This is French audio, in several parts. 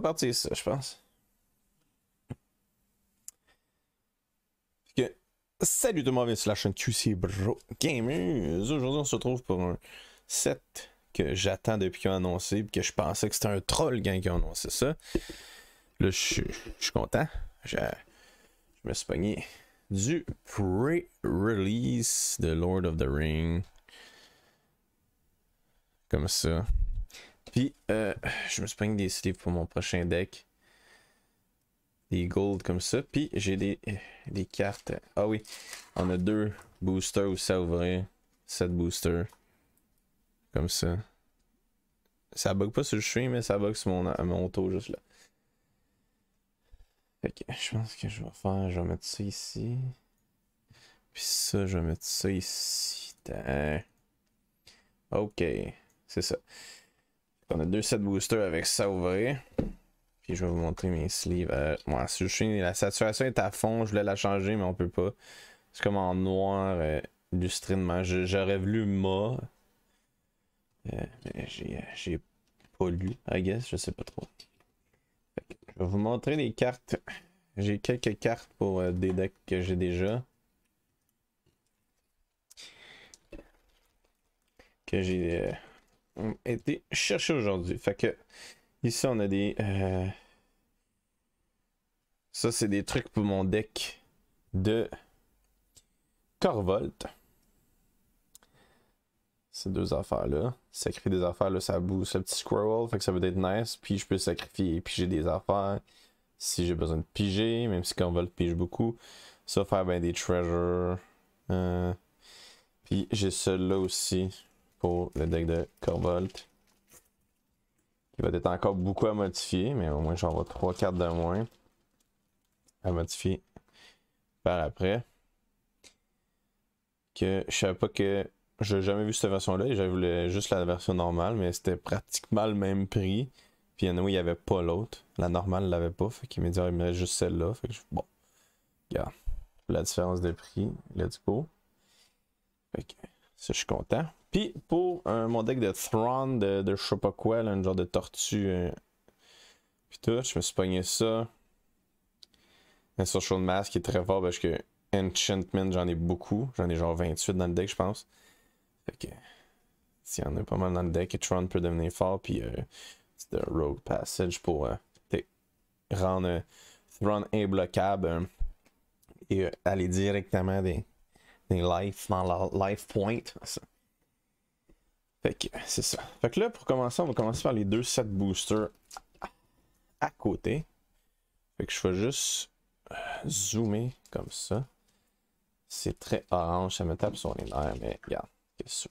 partir ça, je pense. Que... Salut tout le monde, sur la chaîne QC Bro Aujourd'hui, on se retrouve pour un set que j'attends depuis qu'on a annoncé, puis que je pensais que c'était un troll gang qui a annoncé ça. Là, je suis content. Je, me suis pogné du pre-release de Lord of the Ring. Comme ça. Puis, euh, je me spring des sleeves pour mon prochain deck. Des gold comme ça. Puis, j'ai des, des cartes. Ah oui, on a deux boosters aussi ça ouvrait. Sept boosters. Comme ça. Ça bug pas sur le stream, mais ça bug sur mon, mon juste là. Ok, je pense que je vais faire, je vais mettre ça ici. Puis ça, je vais mettre ça ici. Ok, c'est ça. On a deux sets boosters avec ça vrai. Puis je vais vous montrer mes sleeves. Euh, moi, la saturation est à fond, je voulais la changer, mais on peut pas. C'est comme en noir, euh, lustré J'aurais voulu ma. Euh, mais euh, j'ai pas lu, I guess, je sais pas trop. je vais vous montrer les cartes. J'ai quelques cartes pour des decks que j'ai déjà. Que j'ai ont été cherchés aujourd'hui. Fait que ici on a des. Euh, ça c'est des trucs pour mon deck de Corvolt. Ces deux affaires-là. Sacrifier des affaires, là, ça booste le petit squirrel, fait que ça va être nice. Puis je peux sacrifier et piger des affaires si j'ai besoin de piger, même si Corvolt pige beaucoup. Ça faire des treasures. Euh, puis j'ai celui-là aussi le deck de Corvolt. Qui va être encore beaucoup à modifier, mais au moins j'en vois trois cartes de moins à modifier par après. Que je savais pas que j'ai jamais vu cette version-là et j'avais voulu juste la version normale, mais c'était pratiquement le même prix. Puis il n'y avait pas l'autre. La normale, l'avait pas. Fait qu'il m'a dit, me juste celle-là. bon, La différence de prix, let's go. Fait je suis content. Puis pour mon deck de Throne de, de je sais pas quoi, un genre de tortue. Euh, puis tout, je me suis pogné ça. Un social mask est très fort parce que Enchantment, j'en ai beaucoup. J'en ai genre 28 dans le deck, je pense. Fait que. S'il y en a pas mal dans le deck, Tron peut devenir fort. Puis euh, c'est le Road Passage pour euh, rendre Throne imbloquable hein, et aller directement des, des life dans la life point. Fait que c'est ça. Fait que là, pour commencer, on va commencer par les deux sets boosters à côté. Fait que je vais juste euh, zoomer comme ça. C'est très orange, ça me tape sur les nerfs, mais regarde, c'est sûr.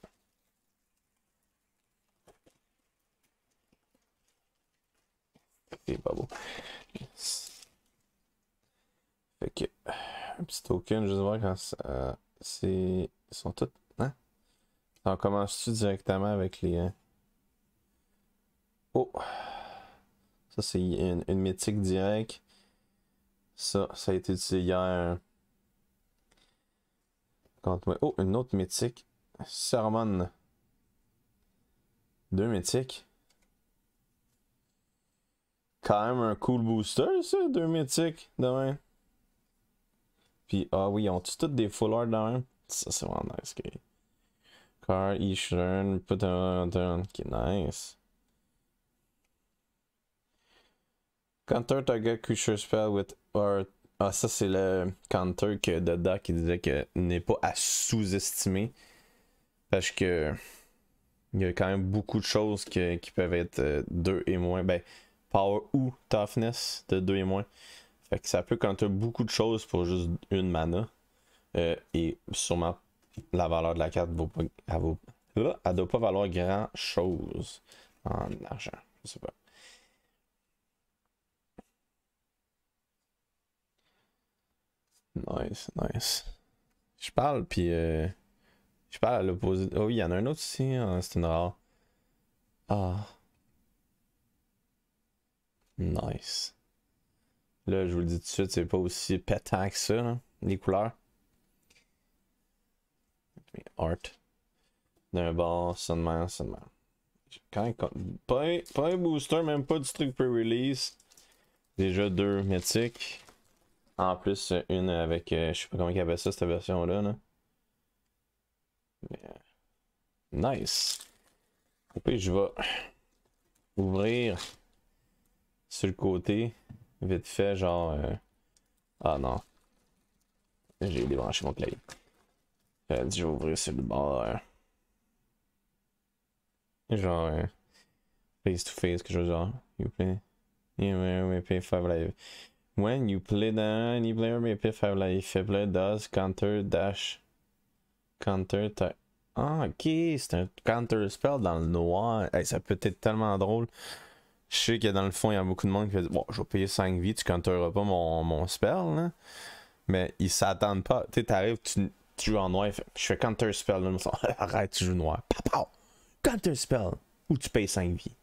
C'est pas beau. Fait que, un petit token, juste voir quand ça. Euh, c'est. Ils sont tous on commence tu directement avec les. Hein? Oh! Ça, c'est une, mythique directe. Ça, ça a été utilisé hier. Oh, une autre mythique. Sermon. Deux mythiques. Quand même un cool booster, ça, deux mythiques demain. Puis, ah oui, ils ont tous des full art Ça, c'est vraiment nice car each turn, put on turn. Okay, nice. Counter target creature spell with or Ah, ça, c'est le counter que Dada qui disait que n'est pas à sous-estimer. Parce que. Il y a quand même beaucoup de choses qui peuvent être 2 euh, et moins. Ben, power ou toughness de 2 et moins. Fait que ça peut counter beaucoup de choses pour juste une mana. Euh, et sûrement la valeur de la carte vaut pas, elle, vaut, elle doit pas valoir grand chose en argent. Je sais pas. Nice, nice. Je parle, puis euh, je parle à l'opposé. Oh il y en a un autre ici. Hein, c'est une rare. Ah. Nice. Là, je vous le dis tout de suite, c'est pas aussi pétant que ça, les couleurs. Art. D'un bord, seulement, seulement. Quand, pas, un, pas booster, même pas du truc pré release Déjà deux mythiques. En plus, une avec. Euh, je sais pas comment il avait ça, cette version-là. Euh, nice. et puis je vais ouvrir sur le côté. Vite fait, genre. Euh, ah non. J'ai débranché mon clavier j'ouvre euh, dû ouvrir le bord. Hein. Genre, euh, face to face, quelque chose genre. You play. You may pay 5 life. When you play the any player may pay five life. If does counter dash. Counter type ah, ok, c'est un counter spell dans le noir. Hey, ça peut être tellement drôle. Je sais que dans le fond, il y a beaucoup de monde qui Bon, je vais payer 5 vies, tu counteras pas mon, mon spell. Là. Mais ils s'attendent pas. Tu sais, t'arrives, tu tu joues en noir, je fais counter spell, arrête, tu joues noir, counter spell, ou tu payes 5 vies.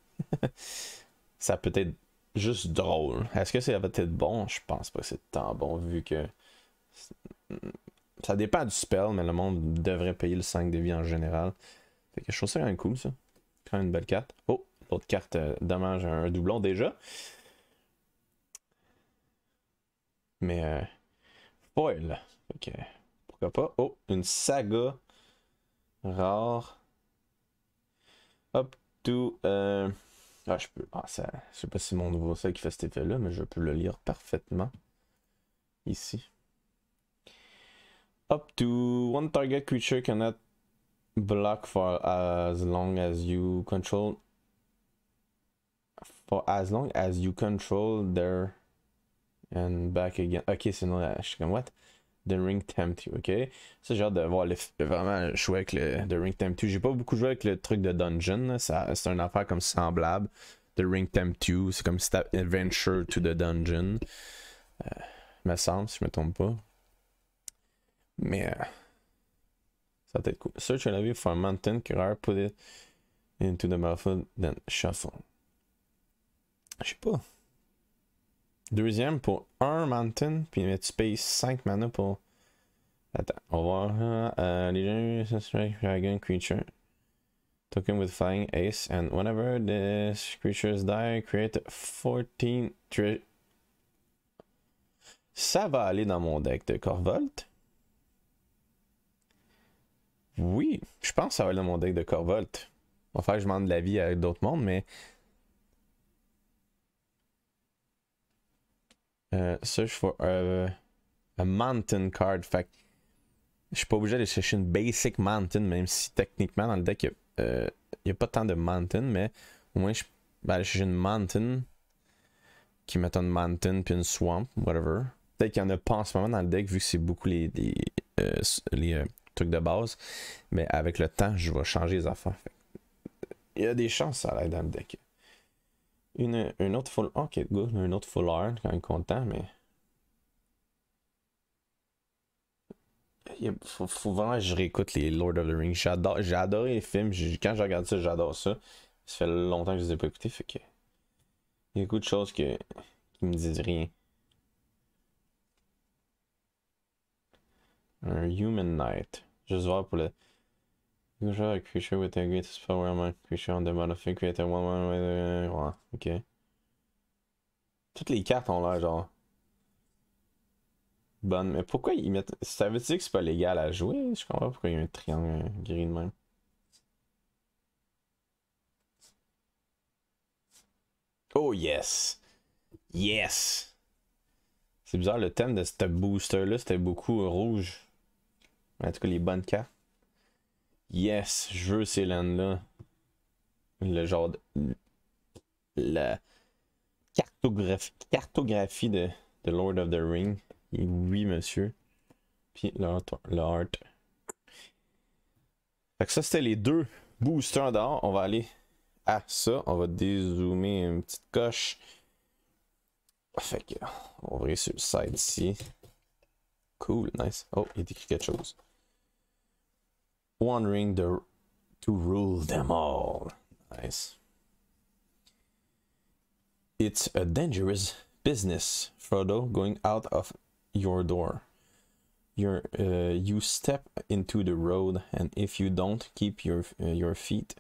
ça peut être juste drôle. Est-ce que ça va être bon? Je pense pas que c'est tant bon vu que ça dépend du spell, mais le monde devrait payer le 5 de vie en général. Fait que je trouve ça quand même cool ça. Quand une belle carte. Oh, l'autre carte, euh, dommage, un doublon déjà. Mais euh, foil. ok pas. Oh, une saga rare. Up to. Euh, ah, je peux. Ah, ça... Je sais pas si mon nouveau ça qui fait cet effet-là, mais je peux le lire parfaitement. Ici. Up to one target creature cannot block for as long as you control. For as long as you control there And back again. Ok, sinon, je suis comme what? The Ring Tempt You, ok? C'est j'ai de voir le, vraiment chouette avec The Ring Tempt You. J'ai pas beaucoup joué avec le truc de dungeon, c'est un affaire comme semblable. The Ring Tempt You, c'est comme si Adventure to the Dungeon. Euh, me semble, si je me trompe pas. Mais. Euh, ça va être cool. Search a view for a mountain current, put it into the mouthful, then shuffle. Je sais pas. Deuxième pour un Mountain, puis mettre tu 5 mana pour. Attends, on va voir. Hein. Euh, Dragon Creature. Token with Flying Ace, and whenever this creatures die, create 14 Ça va aller dans mon deck de Corvolt. Oui, je pense que ça va aller dans mon deck de Corvolt. Enfin, je demande la vie à d'autres mondes, mais uh, search for a, mountain card. Fait que je suis pas obligé d'aller chercher une basic mountain, même si techniquement dans le deck, il n'y euh, a, pas tant de mountain, mais au moins je vais aller chercher une mountain qui met une mountain puis une swamp, whatever. Peut-être qu'il n'y en a pas en ce moment dans le deck vu que c'est beaucoup les, euh, euh, trucs de base, mais avec le temps, je vais changer les affaires. Il y a des chances ça l'aide dans le deck. Une, autre full. Ok, good, une autre full art, quand même content, mais. Il faut, vraiment que je réécoute les Lord of the Rings. J'adore, j'ai adoré les films. Quand je regarde ça, j'adore ça. Ça fait longtemps que je les ai pas écoutés, fait que. Il y a beaucoup de choses que, qui me disent rien. Un Human Knight. Juste voir pour le. Toutes les cartes ont l'air genre. Bonne, mais pourquoi ils mettent. Ça veut dire que c'est pas légal à jouer Je comprends pas pourquoi il y a un triangle gris de même. Oh yes! Yes! C'est bizarre, le thème de ce booster là, c'était beaucoup rouge. En tout cas, les bonnes cartes. Yes, je veux ces laines là Le genre de. La cartographie, de, Lord of the Ring. oui, monsieur. Puis l'art. Fait que ça, c'était les deux boosters d'or. On va aller à ça. On va dézoomer une petite coche. Fait que, on va ouvrir sur le side ici. Cool, nice. Oh, il décrit quelque chose. One ring the, to rule them all. Nice. It's a dangerous business, Frodo, going out of your door. you uh, you step into the road, and if you don't keep your uh, your feet,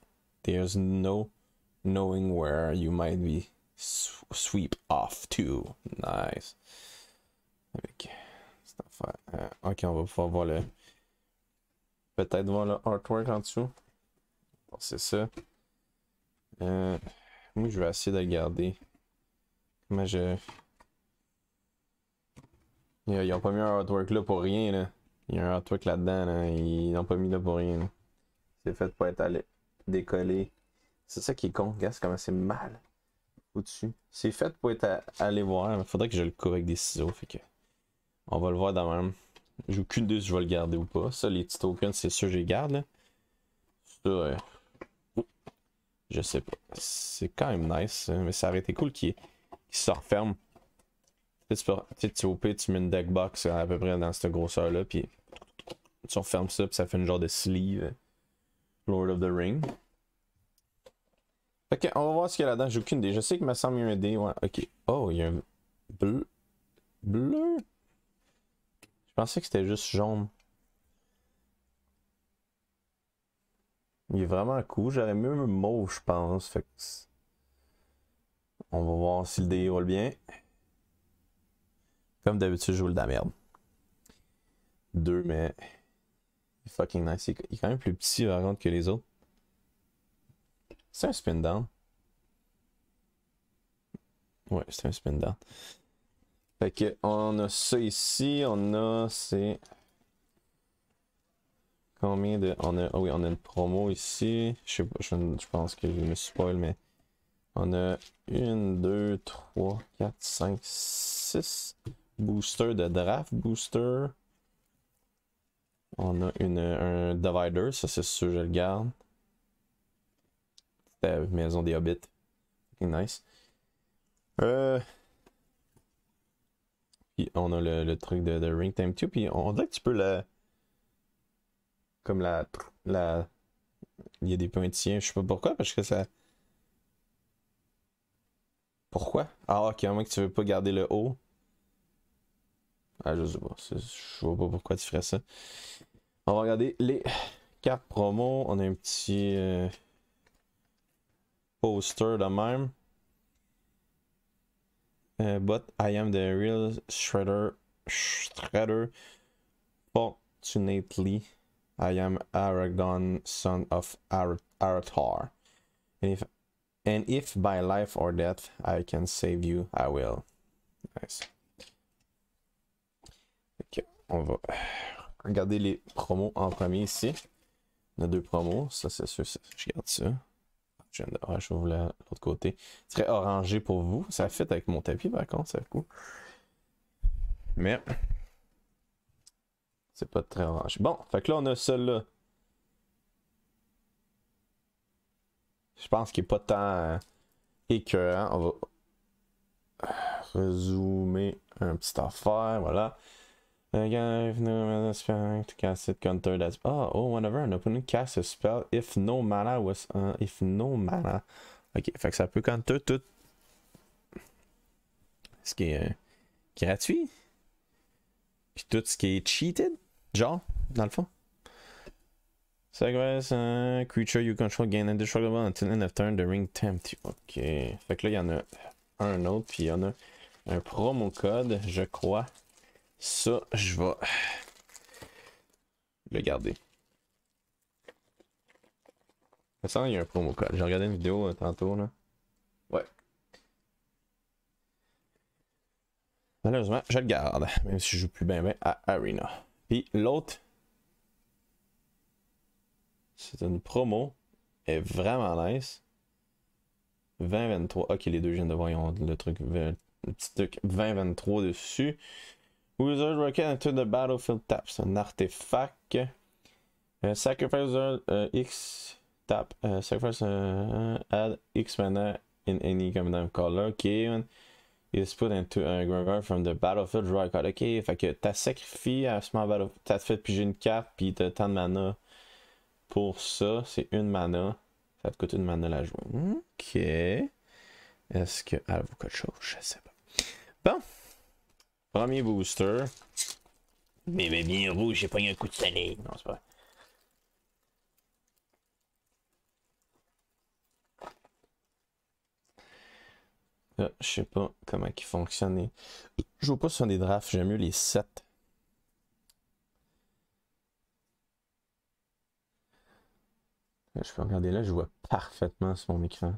there's no knowing where you might be sw sweep off to. Nice. Okay. Stuff, uh, okay, on va pouvoir voir le, Peut-être voir le artwork en dessous. c'est ça. Euh, moi, je vais essayer de garder. Comment je. Ils n'ont pas mis un artwork là pour rien. Il y a un artwork là-dedans. Ils n'ont pas mis là pour rien. C'est fait pour être allé décoller. C'est ça qui est con. Regarde comment c'est mal au-dessus. C'est fait pour être allé aller voir. Il faudrait que je le coupe avec des ciseaux. Fait que... On va le voir demain. même. J'ai aucune idée si je vais le garder ou pas. Ça, les petits tokens, c'est sûr, que je les garde. Là. Ça, euh, oh, je sais pas. C'est quand même nice, hein, mais ça aurait été cool qu'il qu se referme. Tu sais, tu mets une deck box à peu près dans cette grosseur-là, puis tu refermes ça, puis ça fait une genre de sleeve. Euh, Lord of the Ring. Ok, on va voir ce qu'il y a là-dedans. J'ai aucune idée. Je sais que ma semble un dé. Ouais, ok. Oh, il y a un bleu. Bleu pensais que c'était juste jaune. Il est vraiment cool. J'aurais mieux un mauve, je pense. On va voir si le dé bien. Comme d'habitude, je joue de la merde. Deux, mais... Il est fucking nice. Il est quand même plus petit, par contre, que les autres. C'est un spin down. Ouais, c'est un spin down. Fait que on a ça ici, on a c'est combien de on a oh oui, on a une promo ici. Je sais pas, je, pense que je me spoil mais on a 1 2 3 4 5 6 boosters de draft booster. On a une, un divider, ça c'est sûr, je le garde. C'était maison des hobbits. Nice. Euh, on a le, truc de, Ring Time 2. Puis on, dirait que tu peux la. Comme la. la il y a des pointillés, je sais pas pourquoi, parce que ça. Pourquoi Ah, ok, à moins que tu veux pas garder le haut. Ah, je sais pas. Je vois pas pourquoi tu ferais ça. On va regarder les cartes promo. On a un petit euh, poster de même. Uh, but I am the real shredder, shredder. Fortunately, I am Aragon, son of Ar Aratar. And if, and if by life or death I can save you, I will. Nice. Ok, on va regarder les promos en premier ici. On a deux promos, ça c'est sûr, je garde ça. Je viens de... l'autre côté. Ce serait orangé pour vous. Ça fait avec mon tapis, par contre, ça coup. Mais. C'est pas très orange. Bon, fait que là, on a celle là Je pense qu'il n'est pas tant euh, écœurant. On va. Résumer un petit affaire, voilà. Again, if no mana spell to cast it, counter that. Ah, oh, oh, whenever an opening cast a spell, if no mana was, uh, if no mana. Ok, fait que ça peut counter tout. Ce qui est euh, gratuit. Puis tout ce qui est cheated, genre, dans le fond. Ça un creature you control gain and until end of turn, the ring tempt Ok, fait que là, il y en a un autre, puis il y en a un promo code, je crois. Ça, je vais le garder. Ça, il y a un promo code. J'ai regardé une vidéo euh, tantôt, là. Ouais. Malheureusement, je le garde, même si je joue plus bien, bien à Arena. Puis l'autre, c'est une promo, elle est vraiment nice. 2023. Ok, les deux, je de voir, le truc, le petit truc 2023 dessus. Wizard Rocket into the battlefield euh, c'est Un artefact. Euh, sacrifice X tap. Euh, sacrifice add X mana in any commandant color. Ok, it's Is put into a graveyard from the battlefield draw card. Ok, fait que t'as sacrifié à ce moment T'as fait piger une carte, puis t'as tant de mana pour ça. C'est une mana. Ça te coûte une mana la jouer. Ok. Est-ce qu'elle vaut quelque chose Je sais pas. Bon. Premier booster. Mais, mais bien rouge, j'ai pas eu un coup de salé Non, c'est pas. Ah, je sais pas comment qui fonctionne. Je joue pas sur des drafts, j'aime mieux les 7. Je peux regarder là, je vois parfaitement sur mon écran.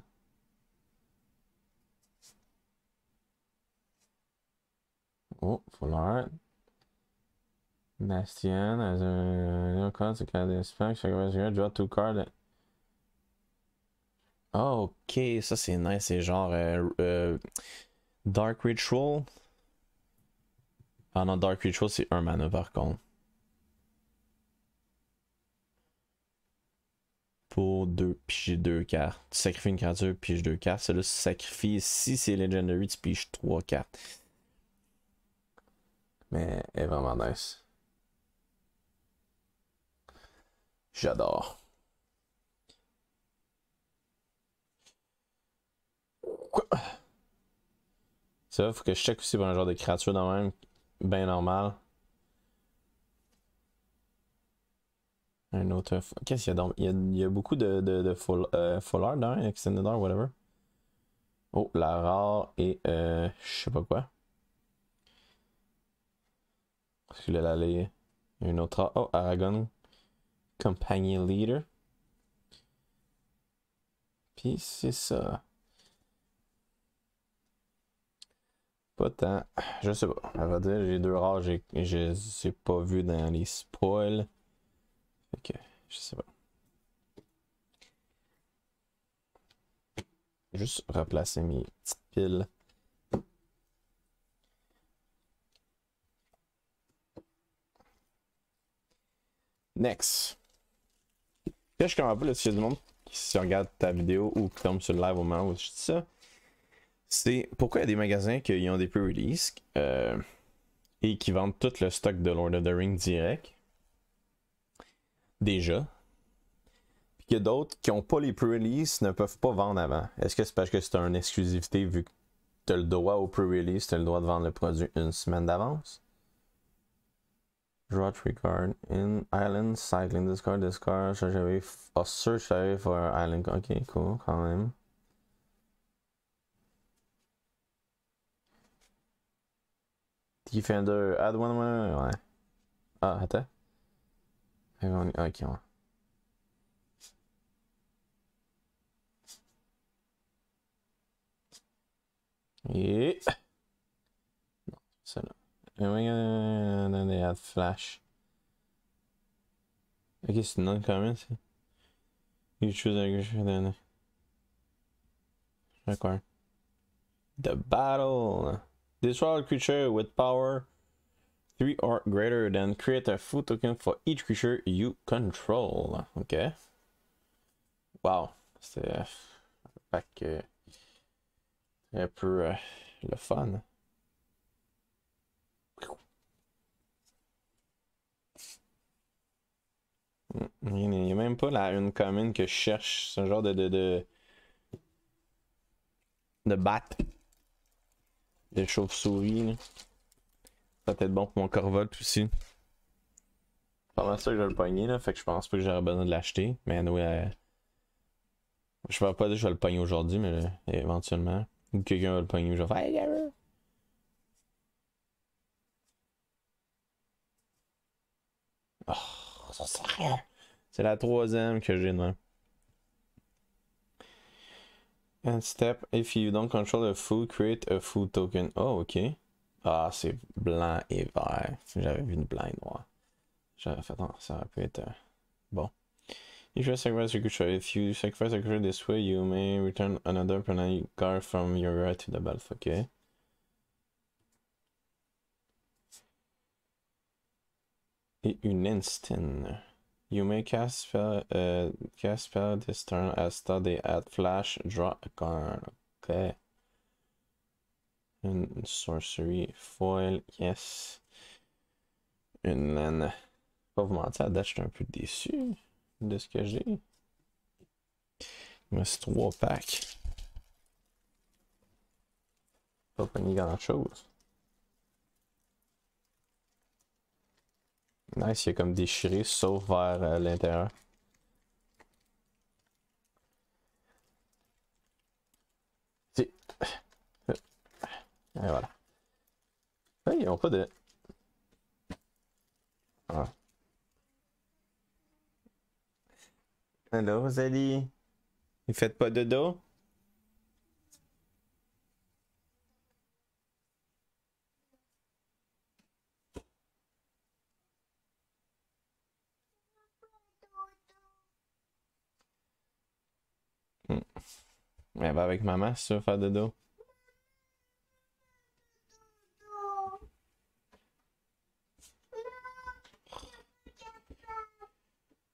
Oh, art, Bastian as a no cost to card spell. Chaque draw two cards. Ah, ok, ça c'est nice, c'est genre euh, euh, Dark Ritual. Ah non, Dark Ritual c'est un mana par contre. Pour deux, pige deux cartes. Tu sacrifies une créature, pige deux cartes. C'est là sacrifie. Si c'est Legendary, tu piges trois cartes mais elle est vraiment nice. J'adore. Ça, faut que je check aussi pour un genre de créature dans même, bien normal. Un autre. Qu'est-ce qu'il y a dans. Il y a, beaucoup de, de, de dans euh, Extended whatever. Oh, la rare et euh, je sais pas quoi. Je voulais aller une autre. Oh, Aragon. Compagnie Leader. Puis c'est ça. Pas tant. Je sais pas. À vrai dire, j'ai deux rares, j'ai, je sais pas vu dans les spoils. Ok, je sais pas. Juste replacer mes petites piles. Next. Là, je comprends pas si du monde qui regarde ta vidéo ou qui tombe sur le live au moment où je dis ça. C'est pourquoi il y a des magasins qui ont des pre-release euh, et qui vendent tout le stock de Lord of the Rings direct. Déjà. Puis que d'autres qui n'ont pas les pre-release ne peuvent pas vendre avant. Est-ce que c'est parce que c'est une exclusivité vu que tu as le droit au pre-release, tu as le droit de vendre le produit une semaine d'avance? Rodri card in island cycling. This card, this card, search away, a search away for island. Okay, cool, call him. Defender, add one more. Ouais. Ah, attends. Ok, ouais. Et... Non, celle-là. And we and then they add flash. I guess non comments. You choose aggression then require. The battle. Destroy a creature with power three or greater than create a food token for each creature you control. Okay. Wow. C'est un pack euh, un peu euh, le fun. Il n'y a même pas là une commune que je cherche. C'est un genre de. de, de, de batte. De chauve-souris. Ça peut être bon pour mon corvolte aussi. Pas mal sûr que je vais le pogner là, fait que je pense pas que j'aurais besoin de l'acheter. Mais anyway, euh, je vais pas dire que je vais le pogner aujourd'hui, mais euh, éventuellement. Ou quelqu'un va le pogner, je vais faire ça rien. C'est la troisième que j'ai, demain. And step, if you don't control a food, create a food token. Oh, ok. Ah, c'est blanc et vert. j'avais vu une blanc et noire. fait, attends, ça aurait pu être. Euh, bon. If you sacrifice a creature, if you sacrifice a creature this way, you may return another permanent card from your right to the battlefield. Okay. et une instant. You may cast spell, uh, cast spell this turn as study at flash, draw a card. Okay. Une sorcery foil, yes. Une naine. Pas vous mentir, à date, je suis un peu déçu de ce que j'ai. Il me reste 3 packs. Pas pogné grand chose. Nice, il a comme déchiré, sauf vers euh, l'intérieur Si Et voilà. Là, ils ont pas de... Ah. Hello, Zali. Vous faites pas de dos? mais hmm. va avec maman, c'est sûr, faire dodo.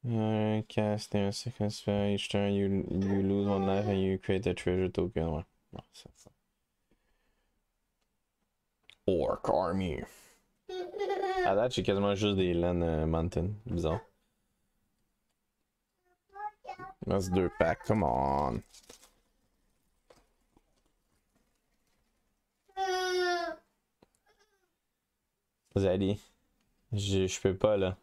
Uh, cast un second spell. Each turn you you lose one life and you create a treasure token. Ouais. Non, ça. Orc Army. À date, j'ai quasiment juste des LAN euh, Mountain. Bizarre. That's deux packs, come on. Zali, je, je peux pas là.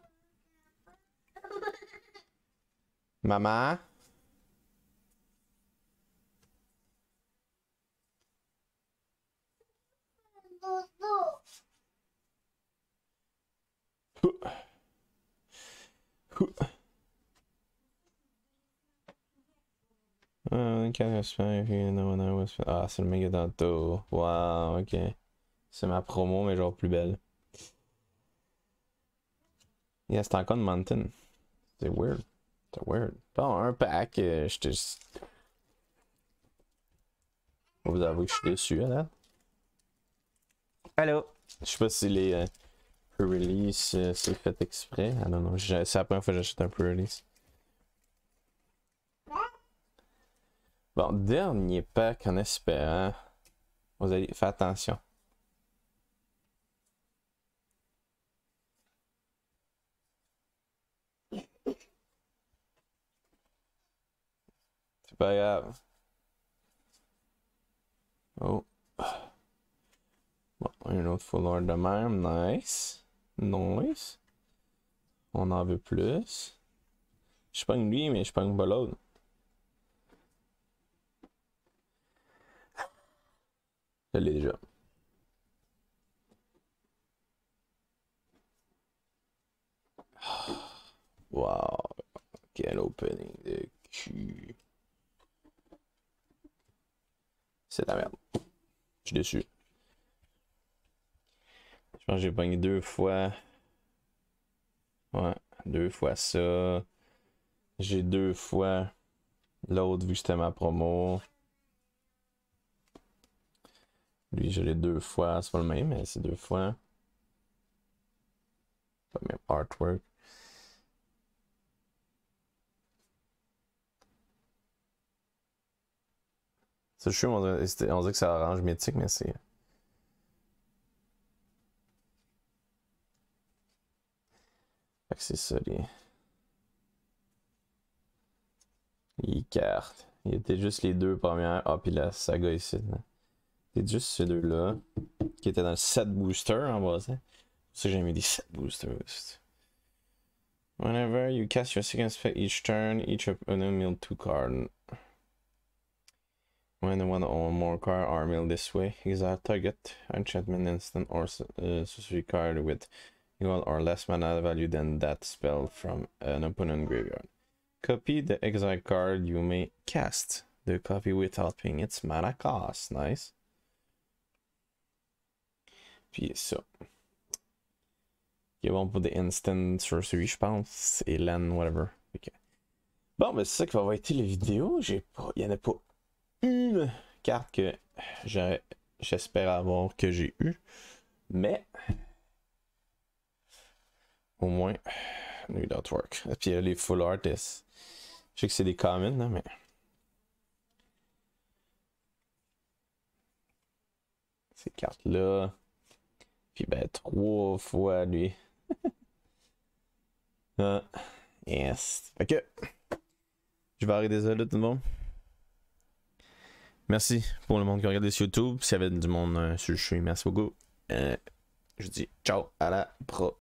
Maman? Ah, c'est le méga danto. Waouh, ok. C'est ma promo, mais genre plus belle. Yeah, c'est encore une mountain. C'est weird. C'est weird. Bon, un pack, juste. Euh, je te. Vous avouez que je suis déçu, là. Hein, hein? Allô? Je sais pas si les euh, pre-release euh, c'est fait exprès. Ah non, non, c'est la première fois que j'achète un pre-release. Bon, dernier pack en espérant. Vous allez faire attention. C'est pas grave. Oh. Bon, un autre foulard de mer. Nice. Nice. On en veut plus. Je une lui, mais je suis pas déjà. Wow, quelle opening de cul. C'est la merde. Je suis déçu. Je pense que j'ai pogné deux fois. Ouais, deux fois ça. J'ai deux fois l'autre vu que c'était ma promo. Lui, j'ai l'ai deux fois. C'est pas le même, mais c'est deux fois. Pas même artwork. Ça, je suis, on, dirait que ça orange mythique, mais c'est. c'est ça les... les... cartes. Il était juste les deux premières. Ah, puis la saga ici. Là. C'est juste ces deux-là qui étaient dans le booster en bas. C'est ça j'ai mis des set boosters. Whenever you cast your second spell each turn, each opponent mill two cards. When one or more cards are milled this way, exile target, enchantment instant or uh, sorcery card with equal or less mana value than that spell from an opponent graveyard. Copy the exile card you may cast. The copy without paying its mana cost. Nice. Puis ça. Qui est bon pour des instant sorcery, je pense. Et LAN, whatever. Bon, mais c'est ça qui va être les vidéos. J'ai pas... Il n'y en a pas une carte que j'espère avoir que j'ai eu. Mais. Au moins. New Work. Et puis les full artists. Je sais que c'est des commons, hein, mais. Ces cartes-là. Puis ben, trois fois lui. Ah, yes. Ok. je vais arrêter ça là, tout le monde. Merci pour le monde qui regarde sur YouTube. S'il y avait du monde euh, sur le merci beaucoup. Euh, je dis ciao à la pro.